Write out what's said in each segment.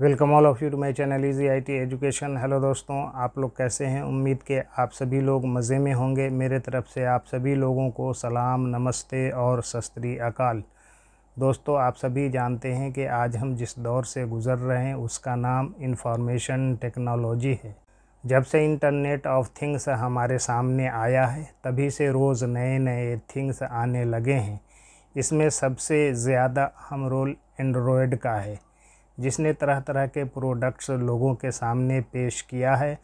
Welcome all of you to my channel easy IT education hello दोस्तों आप लोग कैसे हैं उम्मीद के आप सभी लोग मज़े में होंगे मेरे तरफ से आप सभी लोगों को सलाम नमस्ते और सस्त्री अकाल दोस्तों आप सभी जानते हैं कि आज हम जिस दौर से गुज़र रहे हैं उसका नाम इंफॉर्मेशन टेक्नोलॉजी है जब से इंटरनेट ऑफ थिंग्स हमारे सामने आया है तभी से रोज़ नए नए थिंग्स आने लगे हैं इसमें सबसे ज़्यादा अहम रोल एंड्रॉयड का है जिसने तरह तरह के प्रोडक्ट्स लोगों के सामने पेश किया है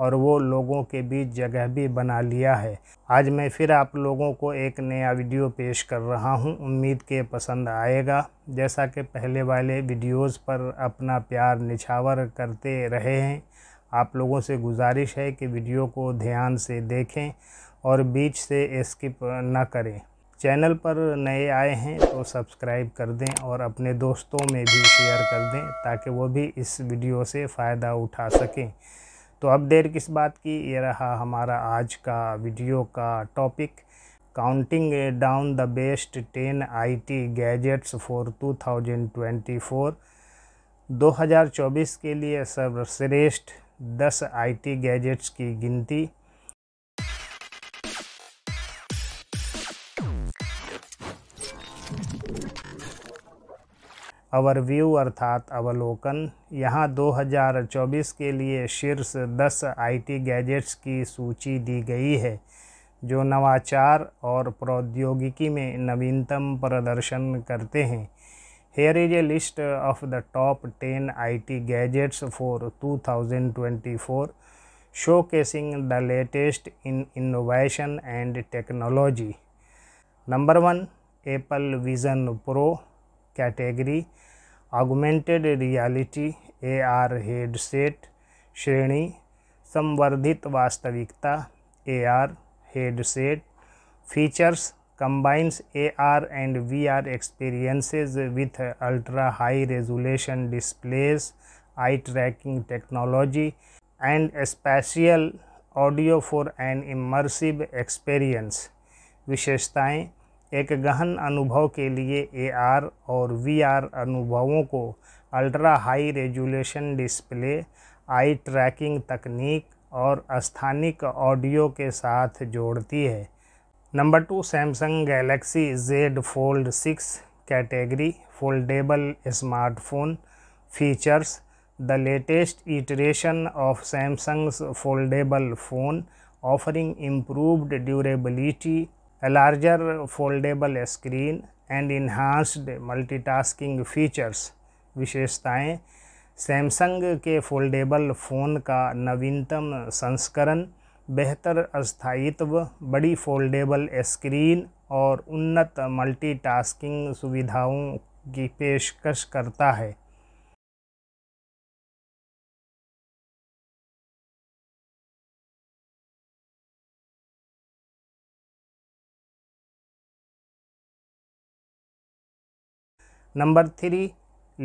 और वो लोगों के बीच जगह भी बना लिया है आज मैं फिर आप लोगों को एक नया वीडियो पेश कर रहा हूँ उम्मीद के पसंद आएगा जैसा कि पहले वाले वीडियोस पर अपना प्यार निछावर करते रहे हैं आप लोगों से गुजारिश है कि वीडियो को ध्यान से देखें और बीच से स्किप ना करें चैनल पर नए आए हैं तो सब्सक्राइब कर दें और अपने दोस्तों में भी शेयर कर दें ताकि वो भी इस वीडियो से फ़ायदा उठा सकें तो अब देर किस बात की ये रहा हमारा आज का वीडियो का topic counting down the best ten IT gadgets for 2024 2024 के लिए सर्वश्रेष्ठ 10 आईटी गैजेट्स की गिनती व्यू अर्थात अवलोकन यहाँ 2024 के लिए शीर्ष 10 आईटी गैजेट्स की सूची दी गई है जो नवाचार और प्रौद्योगिकी में नवीनतम प्रदर्शन करते हैं here is a list of the top ten I T gadgets for two thousand twenty four showcasing the latest in innovation and technology number one Apple Vision Pro category augmented reality R headset श्रेणी संवर्धित वास्तविकता A R headset features combines A R and V R experiences with ultra high resolution displays eye tracking technology and spatial audio for an immersive experience विशेषताएँ एक गहन अनुभव के लिए AR और वीआर अनुभवों को ultra high resolution display eye tracking तकनीक और स्थानिक ऑडियो के साथ जोड़ती है number two Samsung Galaxy Z Fold six category foldable smartphone features the latest iteration of Samsung's foldable phone offering improved durability a larger foldable screen and enhanced multitasking features विशेषताएं Samsung के foldable phone का नवीनतम संस्करण बेहतर अस्थायित्व बड़ी foldable screen और उन्नत multitasking सुविधाओं की पेशकश करता है number three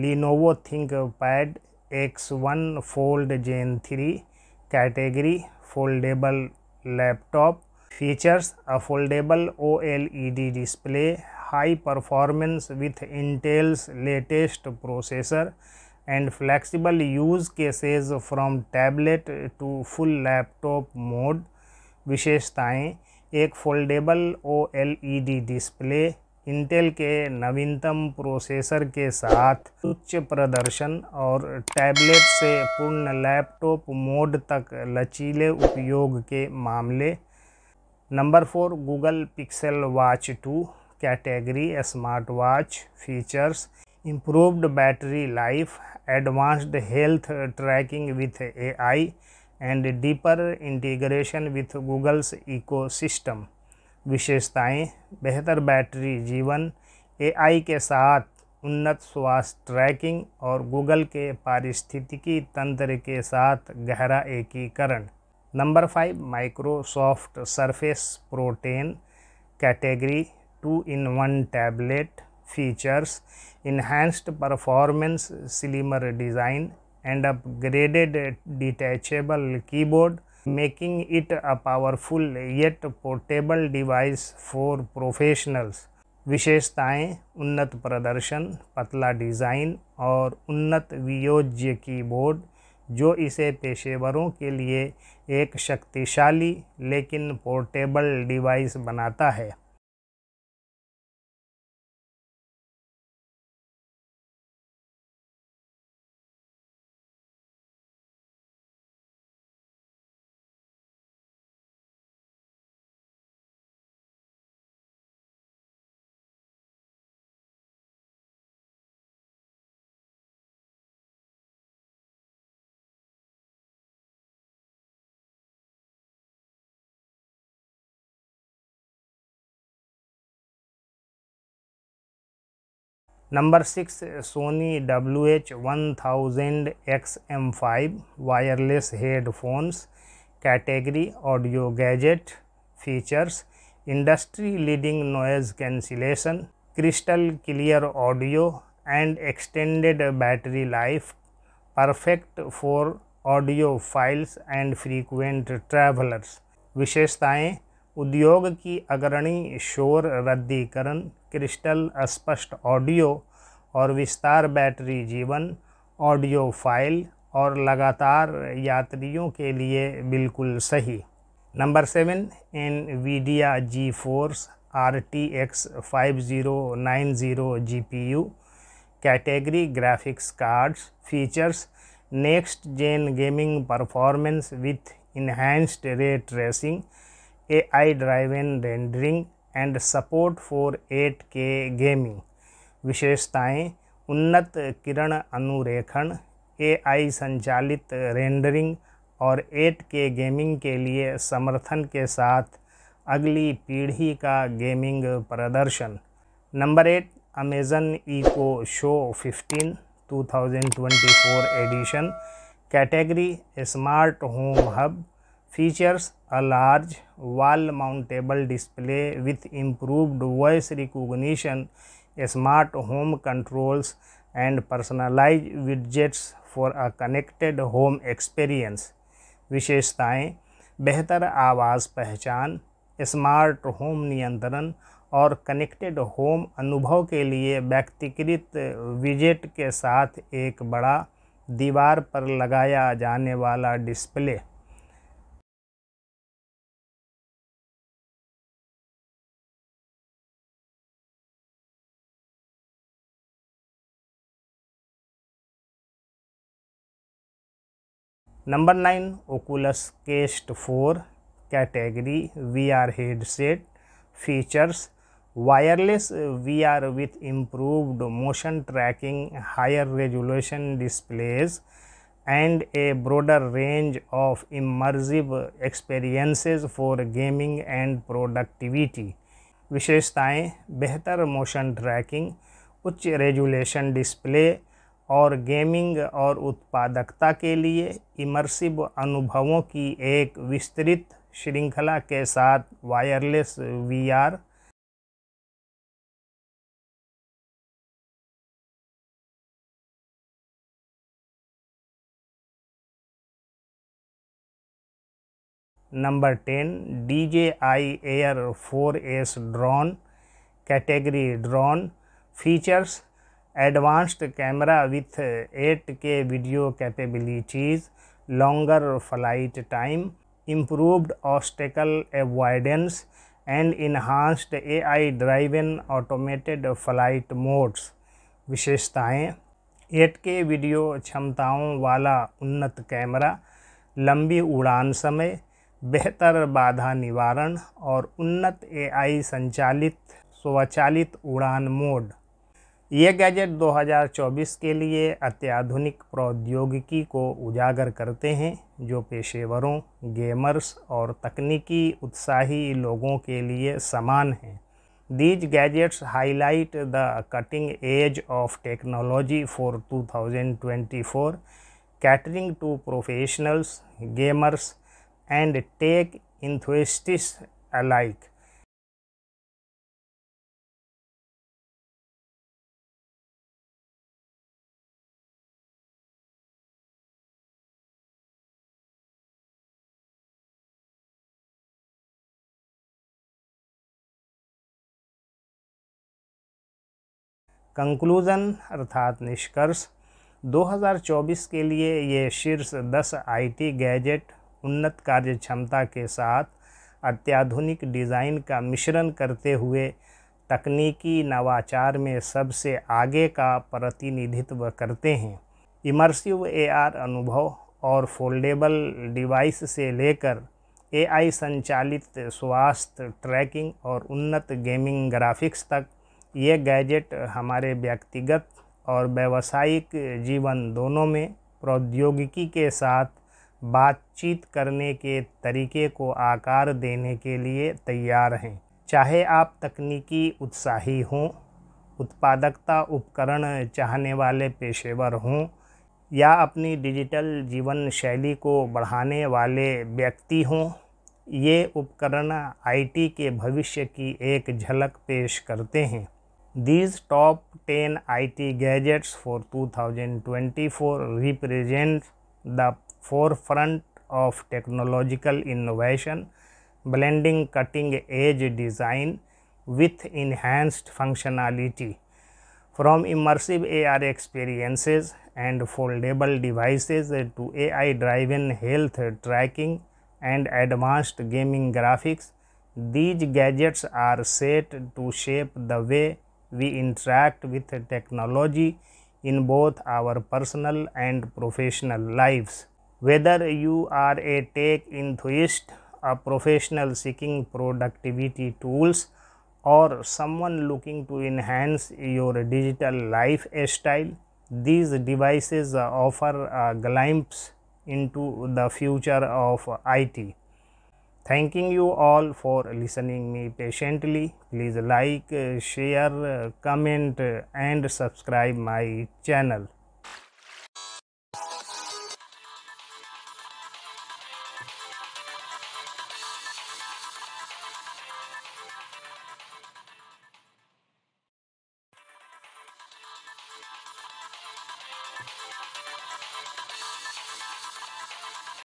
Lenovo ThinkPad X one Fold Gen three category foldable laptop features a foldable O L E D display high performance with Intel's latest processor and flexible use cases from tablet to full laptop mode विशेषताएँ एक foldable O L E D display Intel के नवीनतम processor के साथ उच्च प्रदर्शन और tablet से पूर्ण लैपटॉप मोड तक लचीले उपयोग के मामले number four Google Pixel Watch two category smart watch features improved battery life advanced health tracking with AI and deeper integration with Google's ecosystem विशेषताएं, बेहतर बैटरी जीवन एआई के साथ उन्नत स्वास्थ्य ट्रैकिंग और गूगल के पारिस्थितिकी तंत्र के साथ गहरा एकीकरण number five Microsoft Surface Pro ten category two in one tablet features enhanced performance slimmer design and upgraded detachable keyboard making it a powerful yet portable device for professionals. विशेषताएं उन्नत प्रदर्शन पतला डिज़ाइन और उन्नत वियोज्य कीबोर्ड जो इसे पेशेवरों के लिए एक शक्तिशाली लेकिन पोर्टेबल डिवाइस बनाता है Number 6 Sony WH1000XM5 wireless headphones category audio gadget features industry leading noise cancellation crystal clear audio and extended battery life perfect for audio files and frequent travelers विशेषताएं उद्योग की अग्रणी शोर रद्दीकरण क्रिस्टल स्पष्ट ऑडियो और विस्तार बैटरी जीवन ऑडियो फाइल और लगातार यात्रियों के लिए बिल्कुल सही number seven Nvidia GeForce R T X five zero nine zero G P U category graphics cards features next gen gaming performance with enhanced ray tracing AI driven rendering and support for 8K gaming विशेषताएं उन्नत किरण अनुरेखण आई संचालित rendering और 8K gaming के लिए समर्थन के साथ अगली पीढ़ी का गेमिंग प्रदर्शन number eight Amazon Echo Show 15 2024 edition category smart home hub features a large wall mountable display with improved voice recognition smart home controls and personalize widgets for a connected home experience विशेषताएँ बेहतर आवाज़ पहचान smart home नियंत्रण और connected home अनुभव के लिए व्यक्तिकृत विजेट के साथ एक बड़ा दीवार पर लगाया जाने वाला display number nine Oculus Quest four category V R headset features wireless V R with improved motion tracking higher resolution displays and a broader range of immersive experiences for gaming and productivity विशेषताएं बेहतर motion tracking उच्च resolution display और gaming और उत्पादकता के लिए immersive अनुभवों की एक विस्तृत श्रृंखला के साथ wireless VR number ten D J I Air four S drone category drone features advanced camera with eight K video capabilities longer flight time and obstacle A I driven automated flight modes विशेषताएँ eight 8K video क्षमताओं वाला उन्नत camera लंबी उड़ान समय बेहतर बाधा निवारण और उन्नत ए आई संचालित स्वचालित उड़ान मोड ये गैजेट 2024 के लिए अत्याधुनिक प्रौद्योगिकी को उजागर करते हैं जो पेशेवरों गेमर्स और तकनीकी उत्साही लोगों के लिए समान हैं these gadgets highlight the cutting edge of technology for 2024 catering to professionals gamers and tech enthusiasts alike conclusion अर्थात निष्कर्ष 2024 के लिए ये शीर्ष 10 आईटी गैजेट उन्नत कार्य क्षमता के साथ अत्याधुनिक डिज़ाइन का मिश्रण करते हुए तकनीकी नवाचार में सबसे आगे का प्रतिनिधित्व करते हैं इमर्सिव एआर अनुभव और फोल्डेबल डिवाइस से लेकर एआई संचालित स्वास्थ्य ट्रैकिंग और उन्नत गेमिंग ग्राफिक्स तक ये गैजेट हमारे व्यक्तिगत और व्यावसायिक जीवन दोनों में प्रौद्योगिकी के साथ बातचीत करने के तरीके को आकार देने के लिए तैयार हैं चाहे आप तकनीकी उत्साही हों उत्पादकता उपकरण चाहने वाले पेशेवर हों या अपनी डिजिटल जीवन शैली को बढ़ाने वाले व्यक्ति हों ये उपकरण आईटी के भविष्य की एक झलक पेश करते हैं These top 10 IT gadgets for 2024 represent the forefront of technological innovation, blending cutting edge design with enhanced functionality. From immersive AR experiences and foldable devices to AI driven health tracking and advanced gaming graphics, these gadgets are set to shape the way we interact with technology in both our personal and professional lives. Whether you are a tech enthusiast, a professional seeking productivity tools, or someone looking to enhance your digital lifestyle, these devices offer a glimpse into the future of IT thanking you all for listening me patiently please like share comment and subscribe my channel